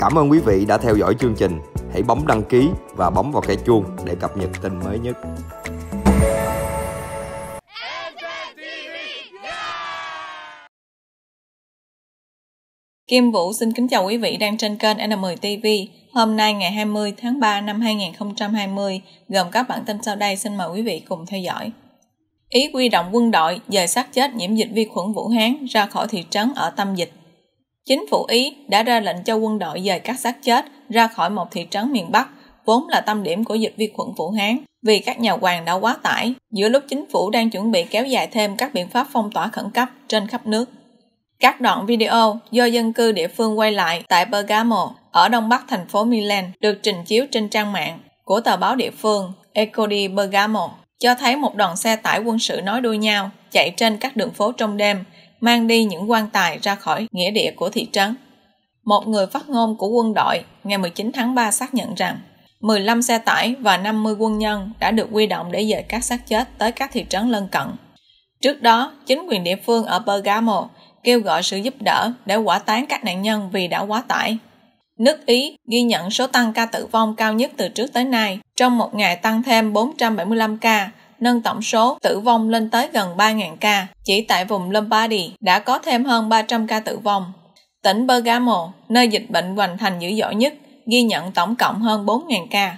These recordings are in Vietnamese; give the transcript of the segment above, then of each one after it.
Cảm ơn quý vị đã theo dõi chương trình. Hãy bấm đăng ký và bấm vào cái chuông để cập nhật tin mới nhất. Kim Vũ xin kính chào quý vị đang trên kênh NMTV. Hôm nay ngày 20 tháng 3 năm 2020, gồm các bản tin sau đây xin mời quý vị cùng theo dõi. Ý quy động quân đội dời xác chết nhiễm dịch vi khuẩn Vũ Hán ra khỏi thị trấn ở tâm dịch. Chính phủ Ý đã ra lệnh cho quân đội dời các xác chết ra khỏi một thị trấn miền Bắc, vốn là tâm điểm của dịch vi khuẩn Vũ Hán, vì các nhà hoàng đã quá tải, giữa lúc chính phủ đang chuẩn bị kéo dài thêm các biện pháp phong tỏa khẩn cấp trên khắp nước. Các đoạn video do dân cư địa phương quay lại tại Bergamo, ở đông bắc thành phố Milan, được trình chiếu trên trang mạng của tờ báo địa phương Eco di Bergamo, cho thấy một đoàn xe tải quân sự nói đuôi nhau chạy trên các đường phố trong đêm mang đi những quan tài ra khỏi nghĩa địa của thị trấn. Một người phát ngôn của quân đội ngày 19 tháng 3 xác nhận rằng 15 xe tải và 50 quân nhân đã được quy động để dời các xác chết tới các thị trấn lân cận. Trước đó, chính quyền địa phương ở Bergamo kêu gọi sự giúp đỡ để quả tán các nạn nhân vì đã quá tải. Nước Ý ghi nhận số tăng ca tử vong cao nhất từ trước tới nay, trong một ngày tăng thêm 475 ca nâng tổng số tử vong lên tới gần 3.000 ca. Chỉ tại vùng Lombardy đã có thêm hơn 300 ca tử vong. Tỉnh Bergamo, nơi dịch bệnh hoành thành dữ dội nhất, ghi nhận tổng cộng hơn 4.000 ca.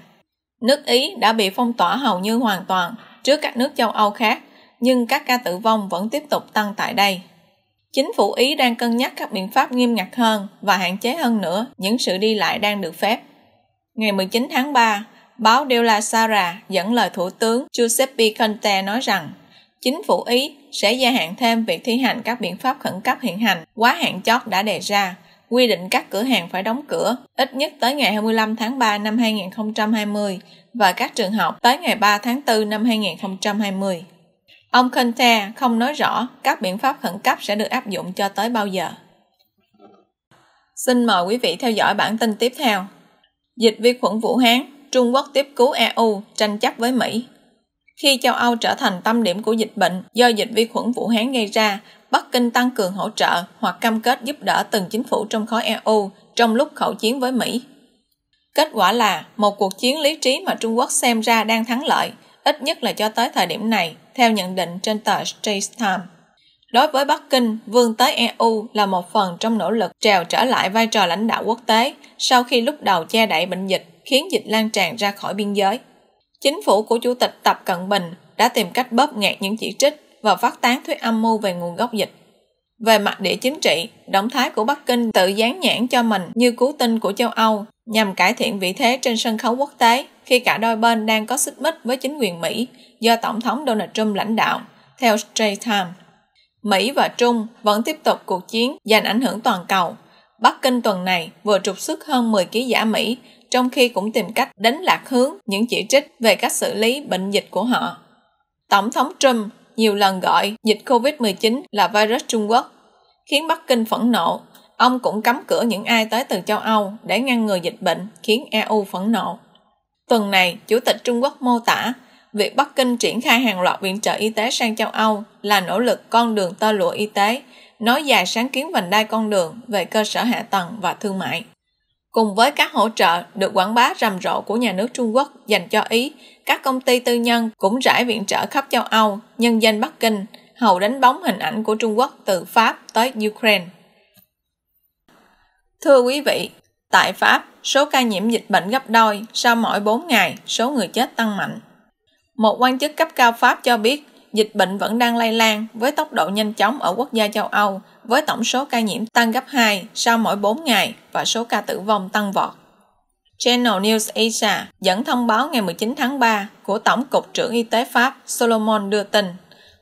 Nước Ý đã bị phong tỏa hầu như hoàn toàn trước các nước châu Âu khác, nhưng các ca tử vong vẫn tiếp tục tăng tại đây. Chính phủ Ý đang cân nhắc các biện pháp nghiêm ngặt hơn và hạn chế hơn nữa những sự đi lại đang được phép. Ngày 19 tháng 3, Báo Della Sara dẫn lời Thủ tướng Giuseppe Conte nói rằng chính phủ Ý sẽ gia hạn thêm việc thi hành các biện pháp khẩn cấp hiện hành quá hạn chót đã đề ra, quy định các cửa hàng phải đóng cửa ít nhất tới ngày 25 tháng 3 năm 2020 và các trường học tới ngày 3 tháng 4 năm 2020. Ông Conte không nói rõ các biện pháp khẩn cấp sẽ được áp dụng cho tới bao giờ. Xin mời quý vị theo dõi bản tin tiếp theo. Dịch vi khuẩn Vũ Hán Trung Quốc tiếp cứu EU tranh chấp với Mỹ. Khi châu Âu trở thành tâm điểm của dịch bệnh do dịch vi khuẩn Vũ Hán gây ra, Bắc Kinh tăng cường hỗ trợ hoặc cam kết giúp đỡ từng chính phủ trong khối EU trong lúc khẩu chiến với Mỹ. Kết quả là một cuộc chiến lý trí mà Trung Quốc xem ra đang thắng lợi, ít nhất là cho tới thời điểm này, theo nhận định trên tờ Straits Times. Đối với Bắc Kinh, vươn tới EU là một phần trong nỗ lực trèo trở lại vai trò lãnh đạo quốc tế sau khi lúc đầu che đậy bệnh dịch khiến dịch lan tràn ra khỏi biên giới. Chính phủ của Chủ tịch Tập Cận Bình đã tìm cách bóp nghẹt những chỉ trích và phát tán thuyết âm mưu về nguồn gốc dịch. Về mặt địa chính trị, động thái của Bắc Kinh tự dán nhãn cho mình như cứu tinh của châu Âu nhằm cải thiện vị thế trên sân khấu quốc tế khi cả đôi bên đang có xích mích với chính quyền Mỹ do Tổng thống Donald Trump lãnh đạo, theo Straits Times. Mỹ và Trung vẫn tiếp tục cuộc chiến giành ảnh hưởng toàn cầu. Bắc Kinh tuần này vừa trục xuất hơn 10 ký giả Mỹ trong khi cũng tìm cách đánh lạc hướng những chỉ trích về cách xử lý bệnh dịch của họ. Tổng thống Trump nhiều lần gọi dịch COVID-19 là virus Trung Quốc, khiến Bắc Kinh phẫn nộ. Ông cũng cấm cửa những ai tới từ châu Âu để ngăn ngừa dịch bệnh, khiến EU phẫn nộ. Tuần này, Chủ tịch Trung Quốc mô tả việc Bắc Kinh triển khai hàng loạt viện trợ y tế sang châu Âu là nỗ lực con đường tơ lụa y tế, nói dài sáng kiến vành đai con đường về cơ sở hạ tầng và thương mại. Cùng với các hỗ trợ được quảng bá rầm rộ của nhà nước Trung Quốc dành cho Ý, các công ty tư nhân cũng rải viện trợ khắp châu Âu, nhân danh Bắc Kinh, hầu đánh bóng hình ảnh của Trung Quốc từ Pháp tới Ukraine. Thưa quý vị, tại Pháp, số ca nhiễm dịch bệnh gấp đôi sau mỗi 4 ngày, số người chết tăng mạnh. Một quan chức cấp cao Pháp cho biết dịch bệnh vẫn đang lây lan với tốc độ nhanh chóng ở quốc gia châu Âu, với tổng số ca nhiễm tăng gấp 2 sau mỗi 4 ngày và số ca tử vong tăng vọt. Channel News Asia dẫn thông báo ngày 19 tháng 3 của Tổng cục trưởng Y tế Pháp Solomon đưa tin,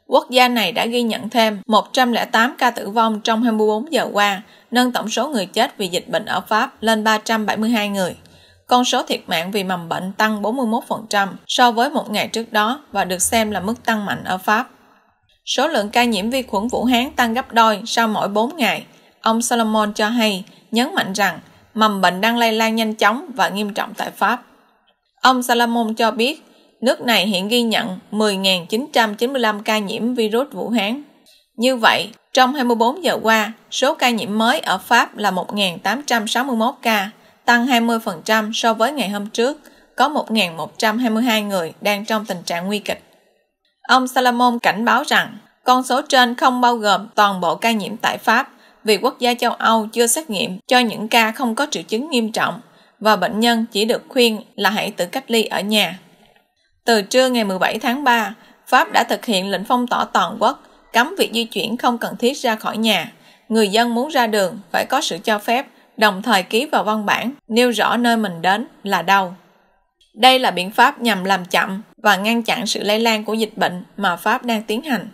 quốc gia này đã ghi nhận thêm 108 ca tử vong trong 24 giờ qua, nâng tổng số người chết vì dịch bệnh ở Pháp lên 372 người. Con số thiệt mạng vì mầm bệnh tăng 41% so với một ngày trước đó và được xem là mức tăng mạnh ở Pháp. Số lượng ca nhiễm vi khuẩn Vũ Hán tăng gấp đôi sau mỗi 4 ngày. Ông Solomon cho hay, nhấn mạnh rằng mầm bệnh đang lây lan nhanh chóng và nghiêm trọng tại Pháp. Ông Solomon cho biết, nước này hiện ghi nhận 10.995 ca nhiễm virus Vũ Hán. Như vậy, trong 24 giờ qua, số ca nhiễm mới ở Pháp là 1.861 ca, tăng 20% so với ngày hôm trước, có 1.122 người đang trong tình trạng nguy kịch. Ông Salomon cảnh báo rằng con số trên không bao gồm toàn bộ ca nhiễm tại Pháp vì quốc gia châu Âu chưa xét nghiệm cho những ca không có triệu chứng nghiêm trọng và bệnh nhân chỉ được khuyên là hãy tự cách ly ở nhà. Từ trưa ngày 17 tháng 3, Pháp đã thực hiện lệnh phong tỏa toàn quốc, cấm việc di chuyển không cần thiết ra khỏi nhà. Người dân muốn ra đường phải có sự cho phép, đồng thời ký vào văn bản nêu rõ nơi mình đến là đâu. Đây là biện pháp nhằm làm chậm và ngăn chặn sự lây lan của dịch bệnh mà Pháp đang tiến hành.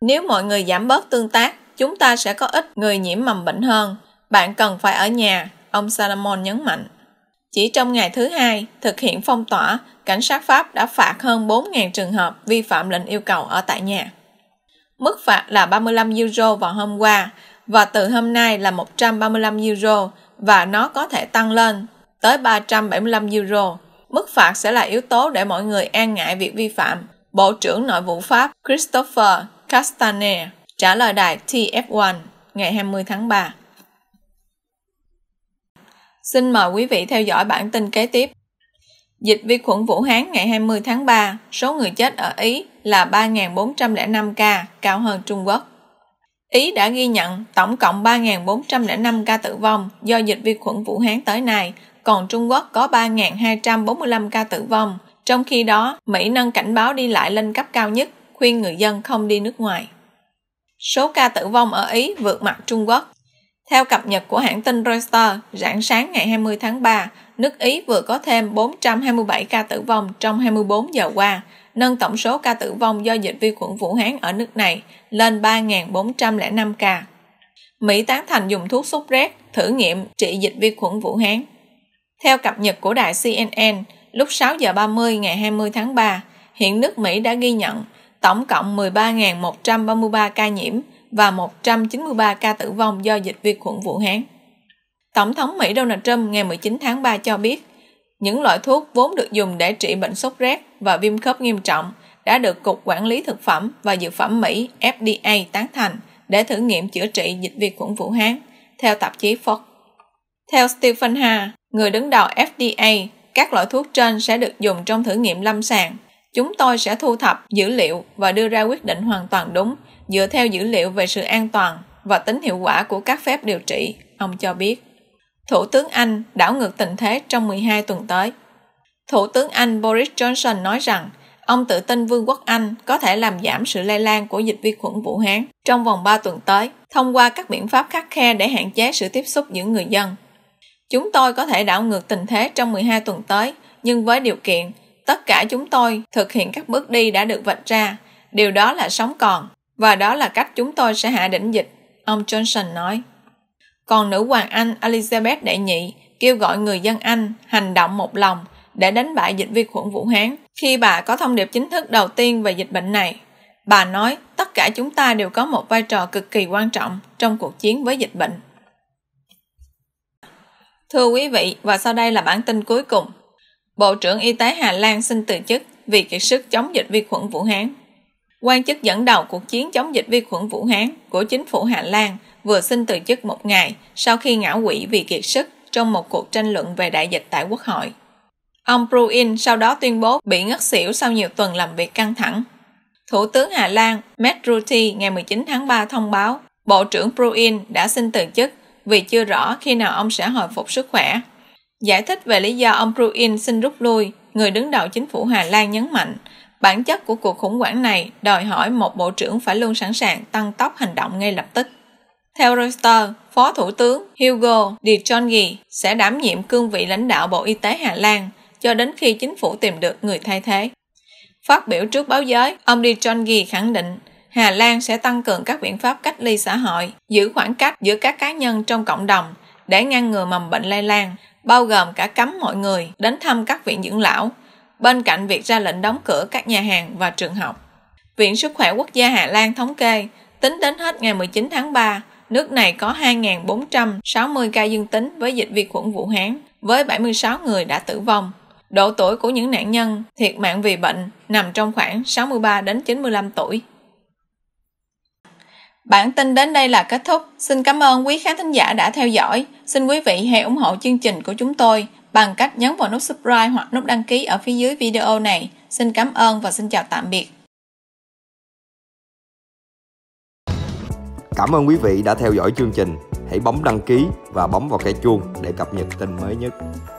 Nếu mọi người giảm bớt tương tác, chúng ta sẽ có ít người nhiễm mầm bệnh hơn. Bạn cần phải ở nhà, ông Salomon nhấn mạnh. Chỉ trong ngày thứ hai thực hiện phong tỏa, cảnh sát Pháp đã phạt hơn 4.000 trường hợp vi phạm lệnh yêu cầu ở tại nhà. Mức phạt là 35 euro vào hôm qua và từ hôm nay là 135 euro và nó có thể tăng lên tới 375 euro Mức phạt sẽ là yếu tố để mọi người an e ngại việc vi phạm. Bộ trưởng Nội vụ Pháp Christopher Castaner trả lời đài TF1 ngày 20 tháng 3. Xin mời quý vị theo dõi bản tin kế tiếp. Dịch vi khuẩn Vũ Hán ngày 20 tháng 3, số người chết ở Ý là 3.405 ca, cao hơn Trung Quốc. Ý đã ghi nhận tổng cộng 3.405 ca tử vong do dịch vi khuẩn Vũ Hán tới nay, còn Trung Quốc có 3.245 ca tử vong. Trong khi đó, Mỹ nâng cảnh báo đi lại lên cấp cao nhất, khuyên người dân không đi nước ngoài. Số ca tử vong ở Ý vượt mặt Trung Quốc. Theo cập nhật của hãng tin Reuters, rạng sáng ngày 20 tháng 3, nước Ý vừa có thêm 427 ca tử vong trong 24 giờ qua, nâng tổng số ca tử vong do dịch vi khuẩn Vũ Hán ở nước này lên 3.405 ca. Mỹ tán thành dùng thuốc xúc rét thử nghiệm trị dịch vi khuẩn Vũ Hán. Theo cập nhật của đài CNN, lúc 6 giờ 30 ngày 20 tháng 3, hiện nước Mỹ đã ghi nhận tổng cộng 13.133 ca nhiễm và 193 ca tử vong do dịch vi khuẩn Vũ Hán. Tổng thống Mỹ Donald Trump ngày 19 tháng 3 cho biết, những loại thuốc vốn được dùng để trị bệnh sốt rét và viêm khớp nghiêm trọng đã được Cục Quản lý Thực phẩm và Dược phẩm Mỹ FDA tán thành để thử nghiệm chữa trị dịch vi khuẩn Vũ Hán, theo tạp chí Fox. Theo Stephen Ha, người đứng đầu FDA, các loại thuốc trên sẽ được dùng trong thử nghiệm lâm sàng. Chúng tôi sẽ thu thập dữ liệu và đưa ra quyết định hoàn toàn đúng dựa theo dữ liệu về sự an toàn và tính hiệu quả của các phép điều trị, ông cho biết. Thủ tướng Anh đảo ngược tình thế trong 12 tuần tới. Thủ tướng Anh Boris Johnson nói rằng ông tự tin Vương quốc Anh có thể làm giảm sự lây lan của dịch vi khuẩn Vũ Hán trong vòng 3 tuần tới thông qua các biện pháp khắc khe để hạn chế sự tiếp xúc giữa người dân. Chúng tôi có thể đảo ngược tình thế trong 12 tuần tới, nhưng với điều kiện tất cả chúng tôi thực hiện các bước đi đã được vạch ra, điều đó là sống còn và đó là cách chúng tôi sẽ hạ đỉnh dịch, ông Johnson nói. Còn nữ hoàng Anh Elizabeth Đệ Nhị kêu gọi người dân Anh hành động một lòng để đánh bại dịch vi khuẩn Vũ Hán khi bà có thông điệp chính thức đầu tiên về dịch bệnh này. Bà nói tất cả chúng ta đều có một vai trò cực kỳ quan trọng trong cuộc chiến với dịch bệnh. Thưa quý vị, và sau đây là bản tin cuối cùng. Bộ trưởng Y tế Hà Lan xin từ chức vì kiệt sức chống dịch vi khuẩn Vũ Hán. Quan chức dẫn đầu cuộc chiến chống dịch vi khuẩn Vũ Hán của chính phủ Hà Lan vừa xin từ chức một ngày sau khi ngã quỵ vì kiệt sức trong một cuộc tranh luận về đại dịch tại Quốc hội. Ông Bruin sau đó tuyên bố bị ngất xỉu sau nhiều tuần làm việc căng thẳng. Thủ tướng Hà Lan Matt Rutte ngày 19 tháng 3 thông báo Bộ trưởng Bruin đã xin từ chức vì chưa rõ khi nào ông sẽ hồi phục sức khỏe. Giải thích về lý do ông Bruin xin rút lui, người đứng đầu chính phủ Hà Lan nhấn mạnh bản chất của cuộc khủng hoảng này đòi hỏi một bộ trưởng phải luôn sẵn sàng tăng tốc hành động ngay lập tức. Theo Reuters, Phó Thủ tướng Hugo de Jonge sẽ đảm nhiệm cương vị lãnh đạo Bộ Y tế Hà Lan cho đến khi chính phủ tìm được người thay thế. Phát biểu trước báo giới, ông de Jonge khẳng định Hà Lan sẽ tăng cường các biện pháp cách ly xã hội, giữ khoảng cách giữa các cá nhân trong cộng đồng để ngăn ngừa mầm bệnh lây lan, bao gồm cả cấm mọi người đến thăm các viện dưỡng lão, bên cạnh việc ra lệnh đóng cửa các nhà hàng và trường học. Viện Sức khỏe Quốc gia Hà Lan thống kê, tính đến hết ngày 19 tháng 3, nước này có 2.460 ca dương tính với dịch vi khuẩn Vũ Hán, với 76 người đã tử vong. Độ tuổi của những nạn nhân thiệt mạng vì bệnh nằm trong khoảng 63 đến 95 tuổi. Bản tin đến đây là kết thúc. Xin cảm ơn quý khán thính giả đã theo dõi. Xin quý vị hãy ủng hộ chương trình của chúng tôi bằng cách nhấn vào nút subscribe hoặc nút đăng ký ở phía dưới video này. Xin cảm ơn và xin chào tạm biệt. Cảm ơn quý vị đã theo dõi chương trình. Hãy bấm đăng ký và bấm vào cái chuông để cập nhật tin mới nhất.